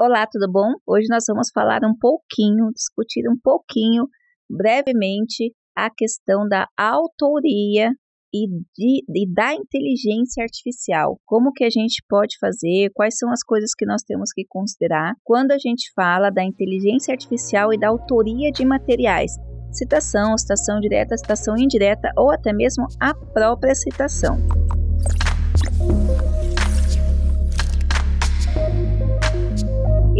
Olá, tudo bom? Hoje nós vamos falar um pouquinho, discutir um pouquinho, brevemente, a questão da autoria e, de, e, da inteligência artificial. Como que a gente pode fazer? Quais são as coisas que nós temos que considerar quando a gente fala da inteligência artificial e da autoria de materiais? Citação, citação direta, citação indireta ou até mesmo a própria citação.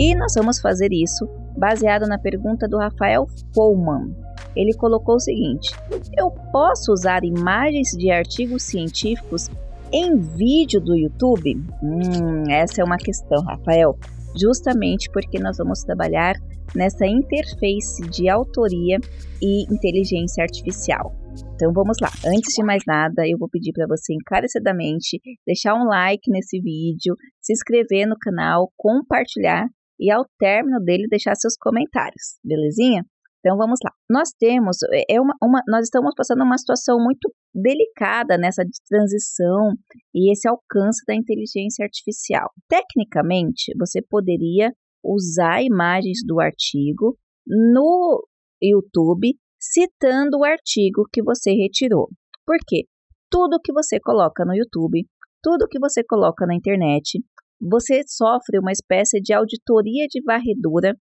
E nós vamos fazer isso baseado na pergunta do Rafael Follman. Ele colocou o seguinte: Eu posso usar imagens de artigos científicos em vídeo do YouTube? Hum, essa é uma questão, Rafael, justamente porque nós vamos trabalhar nessa interface de autoria e inteligência artificial. Então vamos lá. Antes de mais nada, eu vou pedir para você encarecidamente deixar um like nesse vídeo, se inscrever no canal, compartilhar e ao término dele deixar seus comentários, belezinha? Então vamos lá. Nós temos é, é uma, uma, nós estamos passando uma situação muito delicada nessa transição e esse alcance da inteligência artificial. Tecnicamente, você poderia usar imagens do artigo no YouTube citando o artigo que você retirou. Por quê? Tudo que você coloca no YouTube, tudo que você coloca na internet, você sofre uma espécie de auditoria de varredura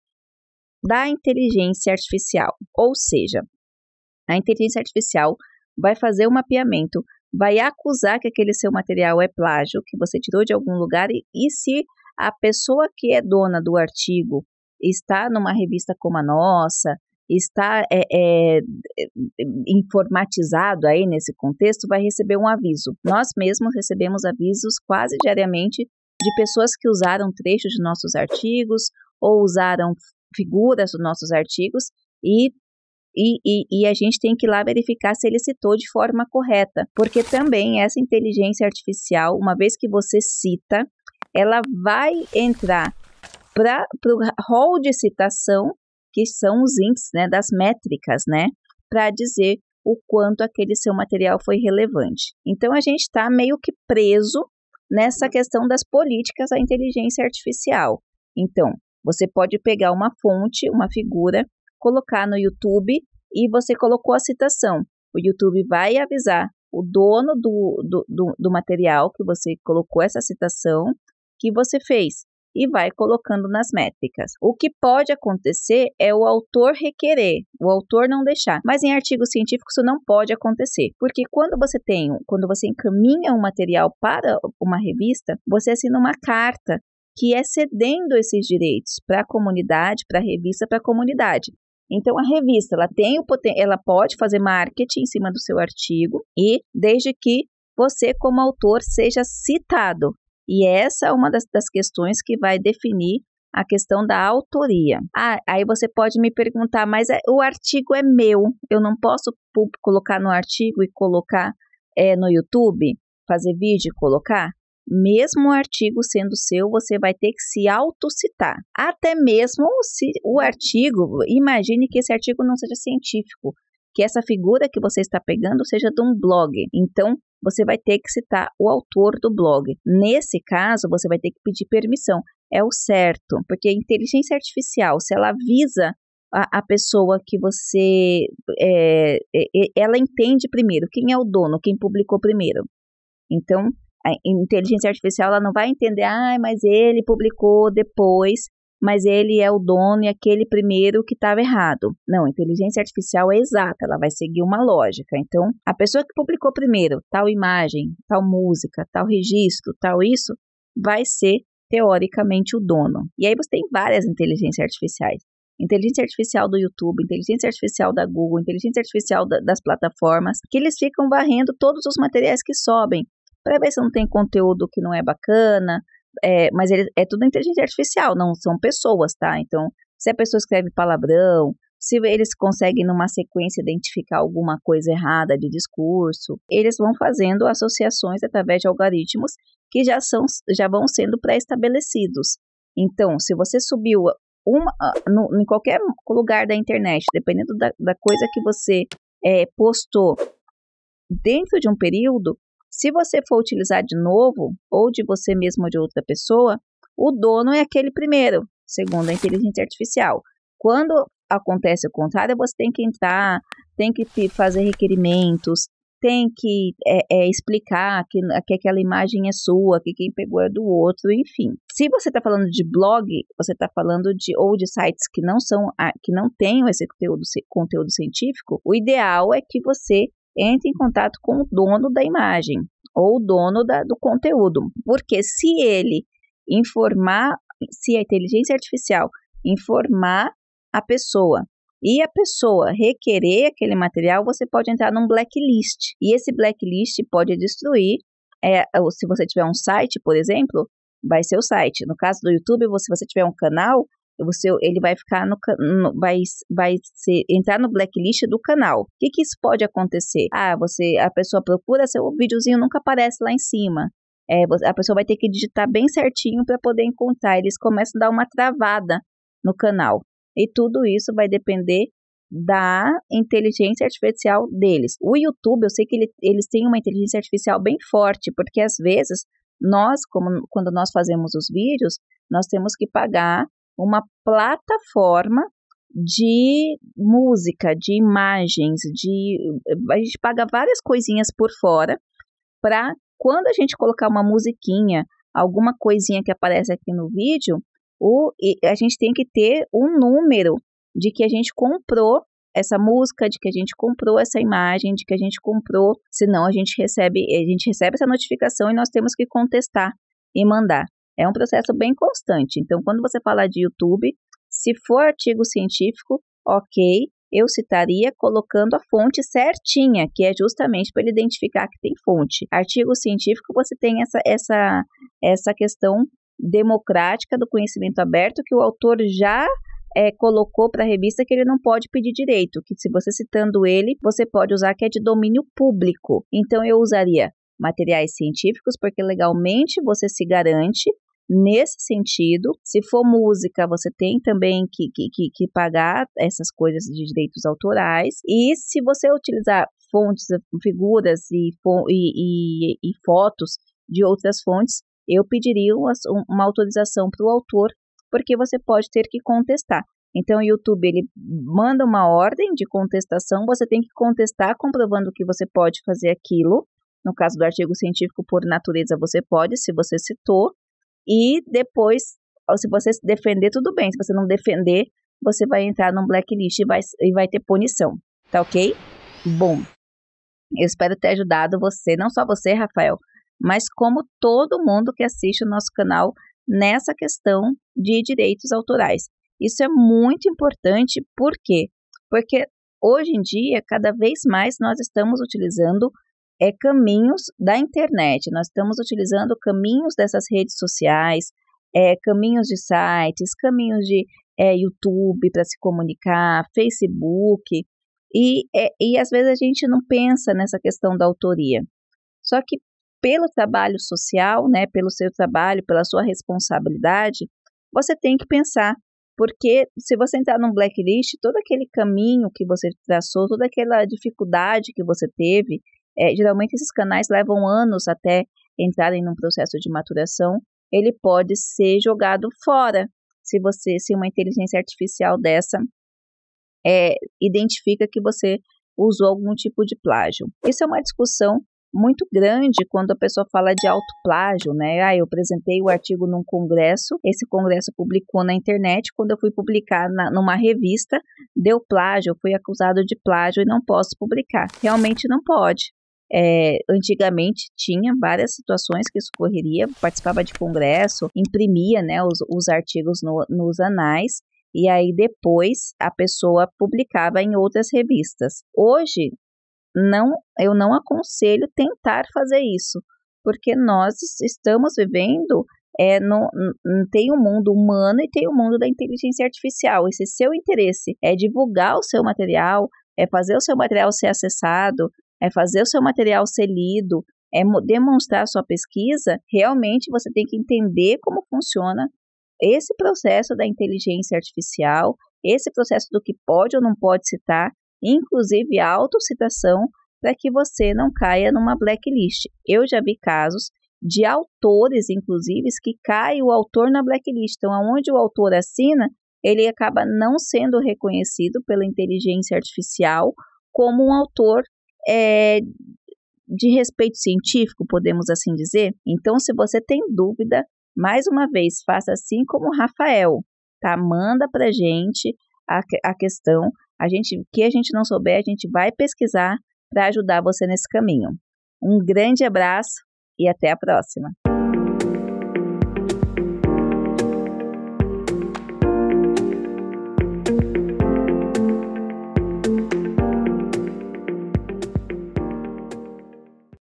da inteligência artificial. Ou seja, a inteligência artificial vai fazer um mapeamento, vai acusar que aquele seu material é plágio, que você tirou de algum lugar, e, e se a pessoa que é dona do artigo está numa revista como a nossa, está é, é, informatizado aí nesse contexto, vai receber um aviso. Nós mesmos recebemos avisos quase diariamente de pessoas que usaram trechos de nossos artigos ou usaram figuras dos nossos artigos e e, e, e, a gente tem que ir lá verificar se ele citou de forma correta, porque também essa inteligência artificial, uma vez que você cita, ela vai entrar para o rol de citação, que são os índices né, das métricas, né, para dizer o quanto aquele seu material foi relevante. Então a gente está meio que preso nessa questão das políticas da inteligência artificial. Então, você pode pegar uma fonte, uma figura, colocar no YouTube e você colocou a citação. O YouTube vai avisar o dono do, do, do, do material que você colocou essa citação que você fez e vai colocando nas métricas. O que pode acontecer é o autor requerer, o autor não deixar. Mas em artigos científicos isso não pode acontecer, porque quando você tem, quando você encaminha um material para uma revista, você assina uma carta que é cedendo esses direitos para a comunidade, para a revista, para a comunidade. Então a revista, ela tem o poten ela pode fazer marketing em cima do seu artigo e desde que você como autor seja citado e essa é uma das, das questões que vai definir a questão da autoria. Ah, aí você pode me perguntar, mas é, o artigo é meu, eu não posso colocar no artigo e colocar é, no YouTube, fazer vídeo e colocar? Mesmo o artigo sendo seu, você vai ter que se autocitar. Até mesmo se o artigo, imagine que esse artigo não seja científico, que essa figura que você está pegando seja de um blog. Então, você vai ter que citar o autor do blog. Nesse caso, você vai ter que pedir permissão. É o certo, porque a inteligência artificial, se ela avisa a, a pessoa que você. É, é, é ela entende primeiro quem é o dono, quem publicou primeiro. Então, a inteligência artificial ela não vai entender, ah, mas ele publicou depois mas ele é o dono e aquele primeiro que estava errado. Não, inteligência artificial é exata, ela vai seguir uma lógica. Então, a pessoa que publicou primeiro tal imagem, tal música, tal registro, tal isso, vai ser teoricamente o dono. E aí você tem várias inteligências artificiais. Inteligência artificial do YouTube, inteligência artificial da Google, inteligência artificial da, das plataformas, que eles ficam varrendo todos os materiais que sobem para ver se não tem conteúdo que não é bacana, é, mas ele, é tudo inteligência artificial, não são pessoas, tá? Então, se a pessoa escreve palavrão, se eles conseguem numa sequência identificar alguma coisa errada de discurso, eles vão fazendo associações através de algoritmos que já, são, já vão sendo pré-estabelecidos. Então, se você subiu uma, no, em qualquer lugar da internet, dependendo da, da coisa que você é, postou dentro de um período, se você for utilizar de novo, ou de você mesmo ou de outra pessoa, o dono é aquele primeiro, segundo a inteligência artificial. Quando acontece o contrário, você tem que entrar, tem que fazer requerimentos, tem que é, é, explicar que, que aquela imagem é sua, que quem pegou é do outro, enfim. Se você está falando de blog, você está falando de ou de sites que não são que não tenham esse conteúdo, conteúdo científico, o ideal é que você entre em contato com o dono da imagem ou o dono da, do conteúdo. Porque se ele informar, se a inteligência artificial informar a pessoa e a pessoa requerer aquele material, você pode entrar num blacklist. E esse blacklist pode destruir, é, se você tiver um site, por exemplo, vai ser o site. No caso do YouTube, se você tiver um canal, você, ele vai ficar no, no vai, vai ser, entrar no blacklist do canal. O que, que isso pode acontecer? Ah, você a pessoa procura, seu videozinho nunca aparece lá em cima. É, a pessoa vai ter que digitar bem certinho para poder encontrar. Eles começam a dar uma travada no canal. E tudo isso vai depender da inteligência artificial deles. O YouTube, eu sei que ele, eles têm uma inteligência artificial bem forte, porque às vezes nós, como, quando nós fazemos os vídeos, nós temos que pagar uma plataforma de música, de imagens, de eh, a gente paga várias coisinhas por fora para quando a gente colocar uma musiquinha, alguma coisinha que aparece aqui no vídeo, o, a gente tem que ter um número de que a gente comprou essa música, de que a gente comprou essa imagem, de que a gente comprou, senão a gente recebe, a gente recebe essa notificação e nós temos que contestar e mandar. É um processo bem constante. Então, quando você fala de YouTube, se for artigo científico, ok, eu citaria colocando a fonte certinha, que é justamente para ele identificar que tem fonte. Artigo científico, você tem essa, essa, essa questão democrática do conhecimento aberto que o autor já é, colocou para a revista que ele não pode pedir direito, que se você citando ele, você pode usar que é de domínio público. Então eu usaria materiais científicos, porque legalmente você se garante nesse sentido. Se for música, você tem também que, que, que pagar essas coisas de direitos autorais. E se você utilizar fontes, figuras e, e, e, e fotos de outras fontes, eu pediria uma, uma autorização para o autor, porque você pode ter que contestar. Então, o YouTube ele manda uma ordem de contestação, você tem que contestar comprovando que você pode fazer aquilo. No caso do artigo científico, por natureza, você pode, se você citou. E depois, se você se defender, tudo bem. Se você não defender, você vai entrar num blacklist e vai, e vai ter punição. Tá ok? Bom, eu espero ter ajudado você, não só você, Rafael, mas como todo mundo que assiste o nosso canal nessa questão de direitos autorais. Isso é muito importante, por quê? Porque hoje em dia, cada vez mais nós estamos utilizando é caminhos da internet. Nós estamos utilizando caminhos dessas redes sociais, é, caminhos de sites, caminhos de é, YouTube para se comunicar, Facebook, e, é, e às vezes a gente não pensa nessa questão da autoria. Só que pelo trabalho social, né, pelo seu trabalho, pela sua responsabilidade, você tem que pensar, porque se você entrar num blacklist, todo aquele caminho que você traçou, toda aquela dificuldade que você teve, é, geralmente esses canais levam anos até entrarem num processo de maturação, ele pode ser jogado fora se você, se uma inteligência artificial dessa é, identifica que você usou algum tipo de plágio. Isso é uma discussão muito grande quando a pessoa fala de autoplágio, né? Ah, eu apresentei o artigo num congresso, esse congresso publicou na internet, quando eu fui publicar na, numa revista, deu plágio, fui acusado de plágio e não posso publicar. Realmente não pode. É, antigamente tinha várias situações que isso ocorreria, participava de congresso, imprimia né, os, os artigos no, nos anais e aí depois a pessoa publicava em outras revistas. Hoje não, eu não aconselho tentar fazer isso, porque nós estamos vivendo é, no, tem o um mundo humano e tem o um mundo da inteligência artificial. E se seu interesse é divulgar o seu material, é fazer o seu material ser acessado, é fazer o seu material ser lido, é demonstrar a sua pesquisa, realmente você tem que entender como funciona esse processo da inteligência artificial, esse processo do que pode ou não pode citar, inclusive a autocitação, para que você não caia numa blacklist. Eu já vi casos de autores, inclusive, que cai o autor na blacklist. Então, aonde o autor assina, ele acaba não sendo reconhecido pela inteligência artificial como um autor é, de respeito científico, podemos assim dizer. Então, se você tem dúvida, mais uma vez, faça assim como o Rafael, tá? Manda pra gente a, a questão. A gente, o que a gente não souber, a gente vai pesquisar para ajudar você nesse caminho. Um grande abraço e até a próxima.